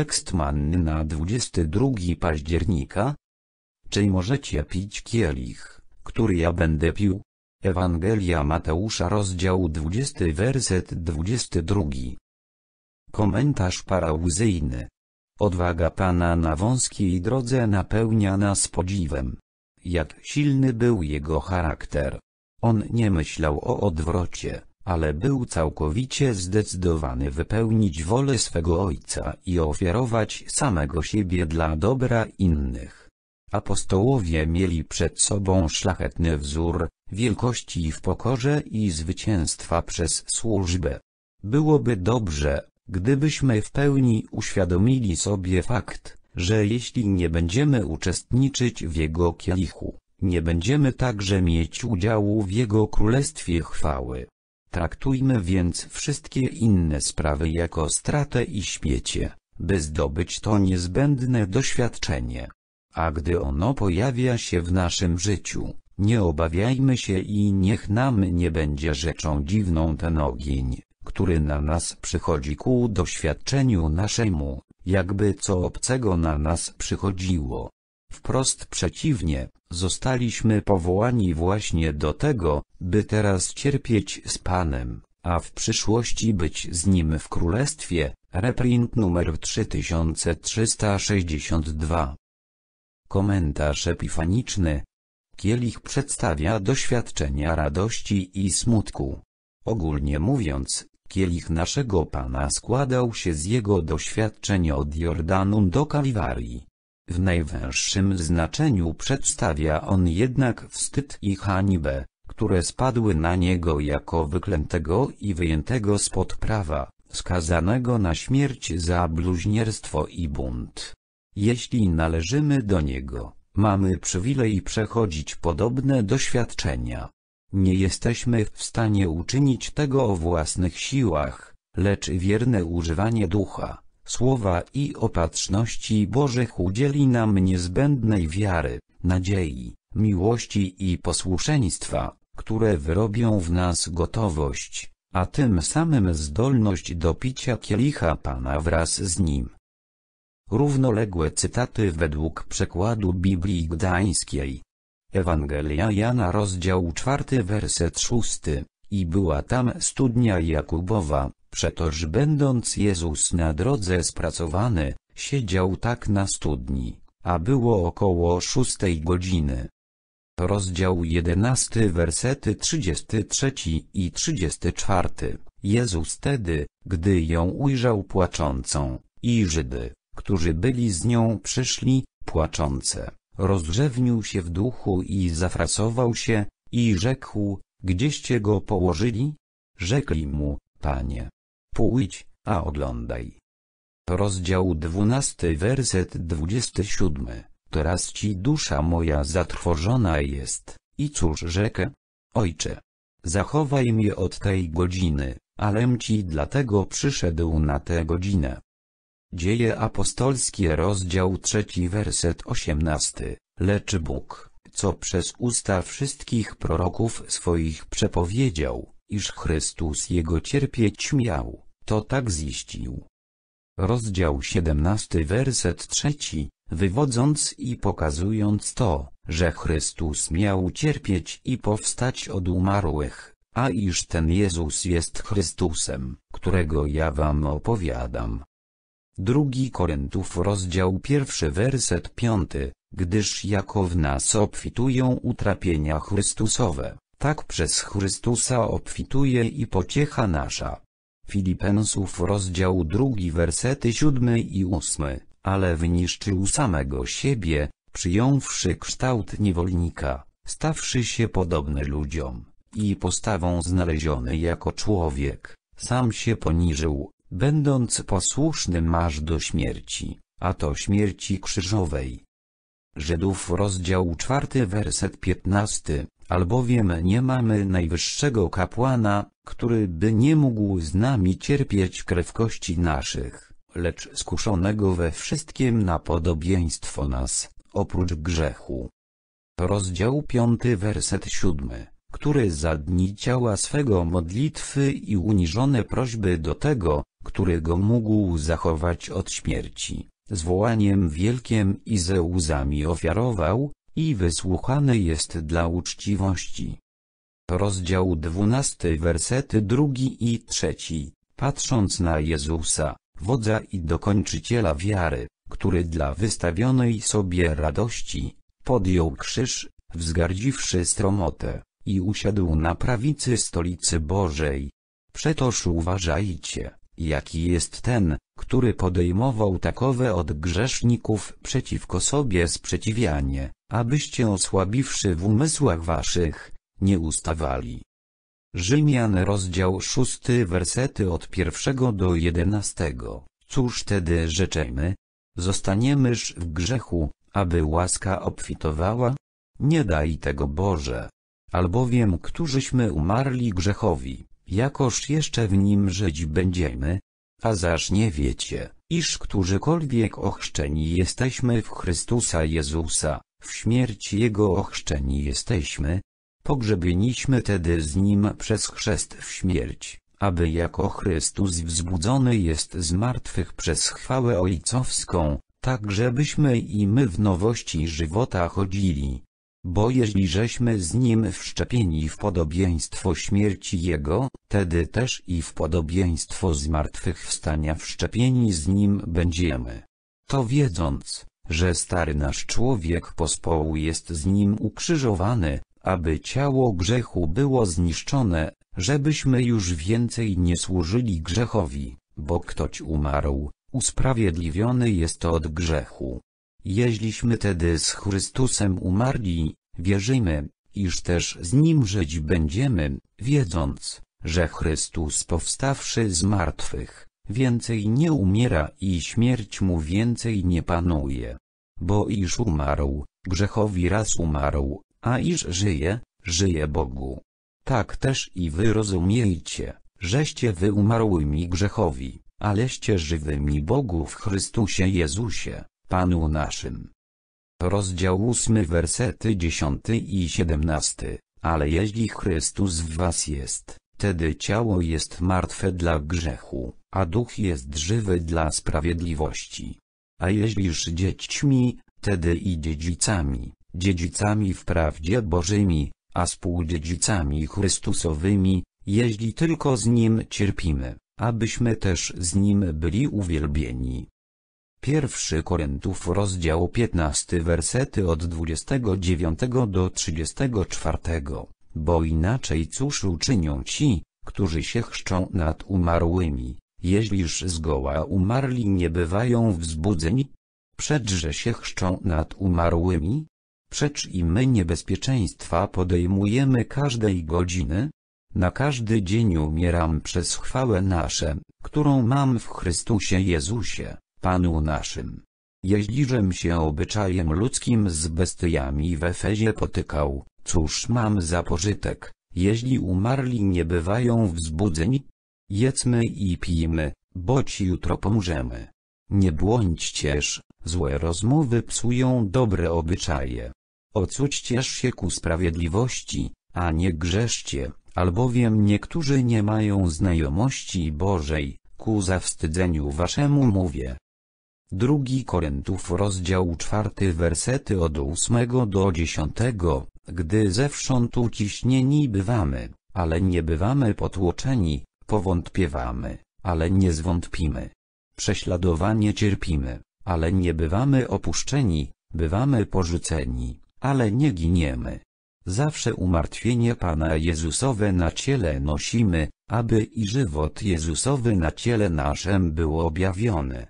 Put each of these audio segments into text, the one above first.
Tekst manny na 22 października. Czy możecie pić kielich, który ja będę pił? Ewangelia Mateusza rozdział 20 werset 22. Komentarz parauzyjny. Odwaga Pana na wąskiej drodze napełnia nas podziwem. Jak silny był jego charakter. On nie myślał o odwrocie ale był całkowicie zdecydowany wypełnić wolę swego Ojca i ofiarować samego siebie dla dobra innych. Apostołowie mieli przed sobą szlachetny wzór, wielkości w pokorze i zwycięstwa przez służbę. Byłoby dobrze, gdybyśmy w pełni uświadomili sobie fakt, że jeśli nie będziemy uczestniczyć w Jego kielichu, nie będziemy także mieć udziału w Jego Królestwie Chwały. Traktujmy więc wszystkie inne sprawy jako stratę i śmiecie, by zdobyć to niezbędne doświadczenie. A gdy ono pojawia się w naszym życiu, nie obawiajmy się i niech nam nie będzie rzeczą dziwną ten ogień, który na nas przychodzi ku doświadczeniu naszemu, jakby co obcego na nas przychodziło. Wprost przeciwnie, zostaliśmy powołani właśnie do tego, by teraz cierpieć z Panem, a w przyszłości być z Nim w Królestwie. Reprint numer 3362 Komentarz epifaniczny Kielich przedstawia doświadczenia radości i smutku. Ogólnie mówiąc, kielich naszego Pana składał się z jego doświadczeń od Jordanu do Kaliwarii. W najwęższym znaczeniu przedstawia on jednak wstyd i hańbę, które spadły na niego jako wyklętego i wyjętego spod prawa, skazanego na śmierć za bluźnierstwo i bunt. Jeśli należymy do niego, mamy przywilej przechodzić podobne doświadczenia. Nie jesteśmy w stanie uczynić tego o własnych siłach, lecz wierne używanie ducha Słowa i opatrzności Bożych udzieli nam niezbędnej wiary, nadziei, miłości i posłuszeństwa, które wyrobią w nas gotowość, a tym samym zdolność do picia kielicha Pana wraz z Nim. Równoległe cytaty według przekładu Biblii Gdańskiej. Ewangelia Jana rozdział 4 werset 6. I była tam studnia Jakubowa, przetoż będąc Jezus na drodze spracowany, siedział tak na studni, a było około szóstej godziny. Rozdział 11 wersety 33 i 34 Jezus tedy, gdy ją ujrzał płaczącą, i Żydy, którzy byli z nią przyszli, płaczące, rozrzewnił się w duchu i zafrasował się, i rzekł, Gdzieście go położyli? Rzekli mu, panie. Pójdź, a oglądaj. Rozdział 12 werset 27 Teraz ci dusza moja zatrwożona jest, i cóż rzekę? Ojcze, zachowaj mnie od tej godziny, alem ci dlatego przyszedł na tę godzinę. Dzieje apostolskie rozdział 3 werset 18 Lecz Bóg, co przez usta wszystkich proroków swoich przepowiedział, iż Chrystus jego cierpieć miał, to tak ziścił. Rozdział 17 werset trzeci, wywodząc i pokazując to, że Chrystus miał cierpieć i powstać od umarłych, a iż ten Jezus jest Chrystusem, którego ja wam opowiadam. Drugi Koryntów rozdział pierwszy werset piąty, gdyż jako w nas obfitują utrapienia Chrystusowe, tak przez Chrystusa obfituje i pociecha nasza. Filipensów rozdział 2 wersety 7 i 8, ale wyniszczył samego siebie, przyjąwszy kształt niewolnika, stawszy się podobny ludziom, i postawą znaleziony jako człowiek, sam się poniżył, będąc posłusznym aż do śmierci, a to śmierci krzyżowej. Żydów rozdział 4 werset 15, albowiem nie mamy najwyższego kapłana, który by nie mógł z nami cierpieć krewkości naszych, lecz skuszonego we wszystkim na podobieństwo nas, oprócz grzechu. Rozdział 5 werset 7 który za dni ciała swego modlitwy i uniżone prośby do tego, który go mógł zachować od śmierci zwołaniem wielkiem i ze łzami ofiarował, i wysłuchany jest dla uczciwości. Rozdział 12 wersety drugi i trzeci, patrząc na Jezusa, wodza i dokończyciela wiary, który dla wystawionej sobie radości, podjął krzyż, wzgardziwszy stromotę, i usiadł na prawicy stolicy Bożej. Przetoż uważajcie, Jaki jest ten, który podejmował takowe od grzeszników przeciwko sobie sprzeciwianie, abyście osłabiwszy w umysłach waszych, nie ustawali. Rzymian rozdział 6 wersety od pierwszego do jedenastego. Cóż tedy rzeczemy? Zostaniemyż w grzechu, aby łaska obfitowała? Nie daj tego Boże. Albowiem którzyśmy umarli grzechowi, Jakoż jeszcze w nim żyć będziemy, a zaż nie wiecie, iż którzykolwiek ochrzczeni jesteśmy w Chrystusa Jezusa, w śmierci Jego ochrzczeni jesteśmy, pogrzebieniśmy tedy z Nim przez chrzest w śmierć, aby jako Chrystus wzbudzony jest z martwych przez chwałę ojcowską, tak żebyśmy i my w nowości żywota chodzili bo jeśli żeśmy z nim wszczepieni w podobieństwo śmierci jego, tedy też i w podobieństwo zmartwychwstania wszczepieni z nim będziemy. To wiedząc, że stary nasz człowiek pospołu jest z nim ukrzyżowany, aby ciało grzechu było zniszczone, żebyśmy już więcej nie służyli grzechowi, bo ktoś umarł, usprawiedliwiony jest od grzechu. Jeźliśmy tedy z Chrystusem umarli, wierzymy, iż też z Nim żyć będziemy, wiedząc, że Chrystus powstawszy z martwych, więcej nie umiera i śmierć Mu więcej nie panuje. Bo iż umarł, grzechowi raz umarł, a iż żyje, żyje Bogu. Tak też i wy rozumiejcie, żeście wy umarłymi grzechowi, aleście żywymi Bogu w Chrystusie Jezusie. Panu naszym. Rozdział 8 wersety 10 i 17, ale jeśli Chrystus w was jest, wtedy ciało jest martwe dla grzechu, a duch jest żywy dla sprawiedliwości. A jeśliż dziećmi, wtedy i dziedzicami, dziedzicami wprawdzie Bożymi, a współdziedzicami Chrystusowymi, jeśli tylko z Nim cierpimy, abyśmy też z Nim byli uwielbieni. 1 koryntów rozdział 15 wersety od 29 do 34, bo inaczej cóż uczynią ci, którzy się chrzczą nad umarłymi, jeśliż zgoła umarli nie bywają wzbudzeni? Przedże się chrzczą nad umarłymi? Przecz i my niebezpieczeństwa podejmujemy każdej godziny? Na każdy dzień umieram przez chwałę nasze, którą mam w Chrystusie Jezusie. Panu naszym. Jeździżem się obyczajem ludzkim z bestiami w Efezie potykał, cóż mam za pożytek, jeśli umarli nie bywają wzbudzeni? Jedzmy i pijmy, bo ci jutro pomrzemy. Nie błądźcież, złe rozmowy psują dobre obyczaje. Ocućcież się ku sprawiedliwości, a nie grzeszcie, albowiem niektórzy nie mają znajomości Bożej, ku zawstydzeniu waszemu mówię. Drugi Korintów rozdział czwarty wersety od ósmego do dziesiątego, gdy zewsząd uciśnieni bywamy, ale nie bywamy potłoczeni, powątpiewamy, ale nie zwątpimy. Prześladowanie cierpimy, ale nie bywamy opuszczeni, bywamy porzuceni, ale nie giniemy. Zawsze umartwienie Pana Jezusowe na ciele nosimy, aby i żywot Jezusowy na ciele naszym był objawiony.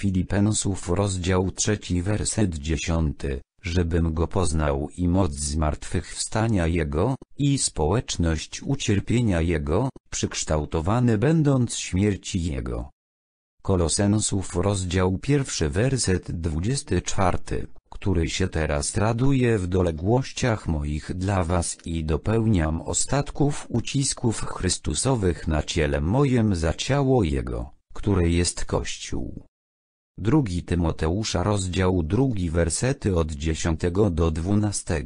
Filipensów rozdział trzeci werset dziesiąty, żebym go poznał i moc zmartwychwstania jego, i społeczność ucierpienia jego, przykształtowany będąc śmierci jego. Kolosensów rozdział pierwszy werset dwudziesty czwarty, który się teraz raduje w doległościach moich dla was i dopełniam ostatków ucisków Chrystusowych na ciele mojem za ciało Jego, które jest Kościół. Drugi Tymoteusza rozdział drugi wersety od 10 do 12.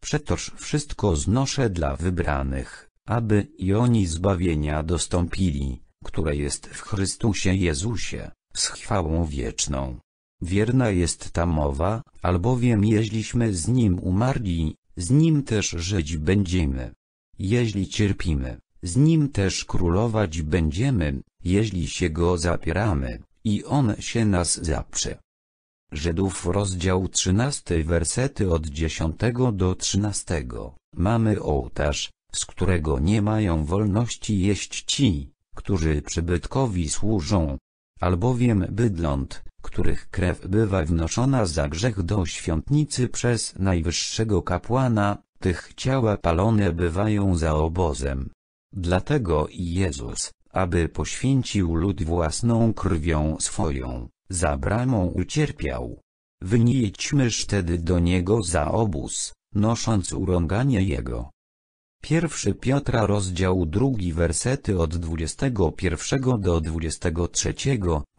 Przetoż wszystko znoszę dla wybranych, aby i oni zbawienia dostąpili, które jest w Chrystusie Jezusie, z chwałą wieczną. Wierna jest ta mowa, albowiem jeźliśmy z Nim umarli, z Nim też żyć będziemy. Jeśli cierpimy, z Nim też królować będziemy, jeśli się Go zapieramy i on się nas zaprze. Żydów rozdział 13 wersety od 10 do 13. Mamy ołtarz, z którego nie mają wolności jeść ci, którzy przybytkowi służą, albowiem bydląt, których krew bywa wnoszona za grzech do świątnicy przez najwyższego kapłana, tych ciała palone bywają za obozem. Dlatego i Jezus, aby poświęcił lud własną krwią swoją, za bramą ucierpiał. Wyniećmyż tedy do niego za obóz, nosząc urąganie jego. Pierwszy Piotra rozdział drugi wersety od 21 do 23,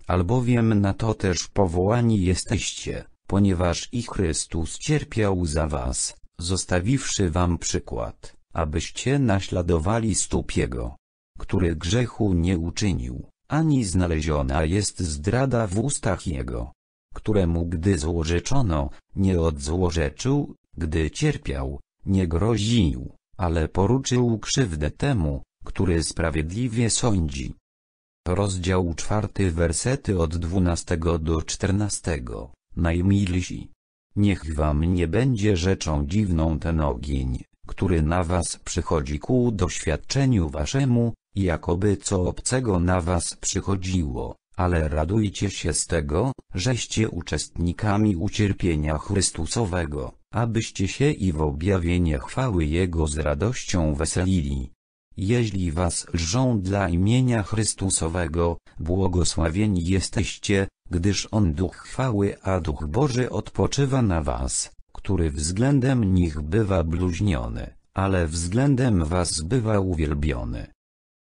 albowiem na to też powołani jesteście, ponieważ i Chrystus cierpiał za was, zostawiwszy wam przykład, abyście naśladowali stóp jego który grzechu nie uczynił, ani znaleziona jest zdrada w ustach jego, któremu gdy złorzeczono, nie odzłorzeczył, gdy cierpiał, nie groził, ale poruczył krzywdę temu, który sprawiedliwie sądzi. Rozdział czwarty wersety od 12 do 14. Najmilsi. Niech wam nie będzie rzeczą dziwną ten ogień, który na was przychodzi ku doświadczeniu waszemu, Jakoby co obcego na was przychodziło, ale radujcie się z tego, żeście uczestnikami ucierpienia Chrystusowego, abyście się i w objawienie chwały Jego z radością weselili. Jeśli was lżą dla imienia Chrystusowego, błogosławieni jesteście, gdyż On Duch chwały a Duch Boży odpoczywa na was, który względem nich bywa bluźniony, ale względem was bywa uwielbiony.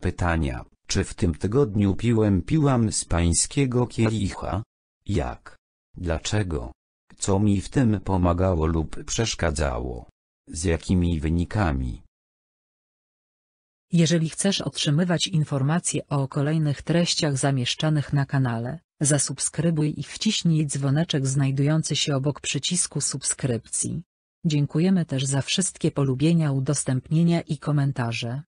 Pytania, czy w tym tygodniu piłem piłam z pańskiego kielicha? Jak? Dlaczego? Co mi w tym pomagało lub przeszkadzało? Z jakimi wynikami? Jeżeli chcesz otrzymywać informacje o kolejnych treściach zamieszczanych na kanale, zasubskrybuj i wciśnij dzwoneczek znajdujący się obok przycisku subskrypcji. Dziękujemy też za wszystkie polubienia, udostępnienia i komentarze.